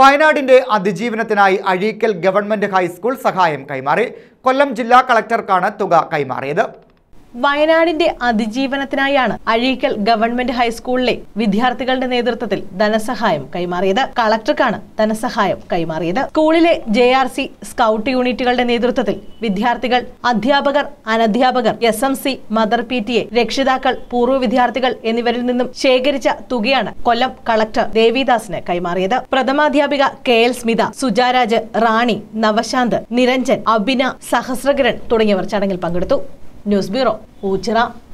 വയനാടിന്റെ അതിജീവനത്തിനായി Azhikkal government high school സഹായം കൈമാറി കൊല്ലം ജില്ലാ കളക്ടർക്കാണ് തുക കൈമാറിയത് വയനാടിന്റെ അതിജീവനത്തിനായാണ് അഴീക്കൽ ഗവൺമെന്റ് ഹൈസ്കൂളിലെ വിദ്യാർത്ഥികളുടെ നേതൃത്വത്തിൽ ധനസഹായം കൈമാറിയത് കളക്ടർക്കാണ് ധനസഹായം കൈമാറിയത് സ്കൂളിലെ ജെ ആർ സി സ്കൗട്ട് യൂണിറ്റുകളുടെ നേതൃത്വത്തിൽ വിദ്യാർത്ഥികൾ അധ്യാപകർ അനധ്യാപകർ S M C mother P T A രക്ഷിതാക്കൾ പൂർവ്വ വിദ്യാർത്ഥികൾ എന്നിവരിൽ നിന്നും ശേഖരിച്ച തുകയാണ് കൊല്ലം കളക്ടർ ദേവിദാസിന് കൈമാറിയത് പ്രഥമാധ്യാപിക കെ എൽ സ്മിത സുജാരാജ് റാണി നവശാന്ത് നിരഞ്ജൻ അഭിന സഹസ്രകിരൺ തുടങ്ങിയവർ ചടങ്ങിൽ പങ്കെടുത്തു ന്യൂസ് ബ്യൂറോ ഊച്ചിറ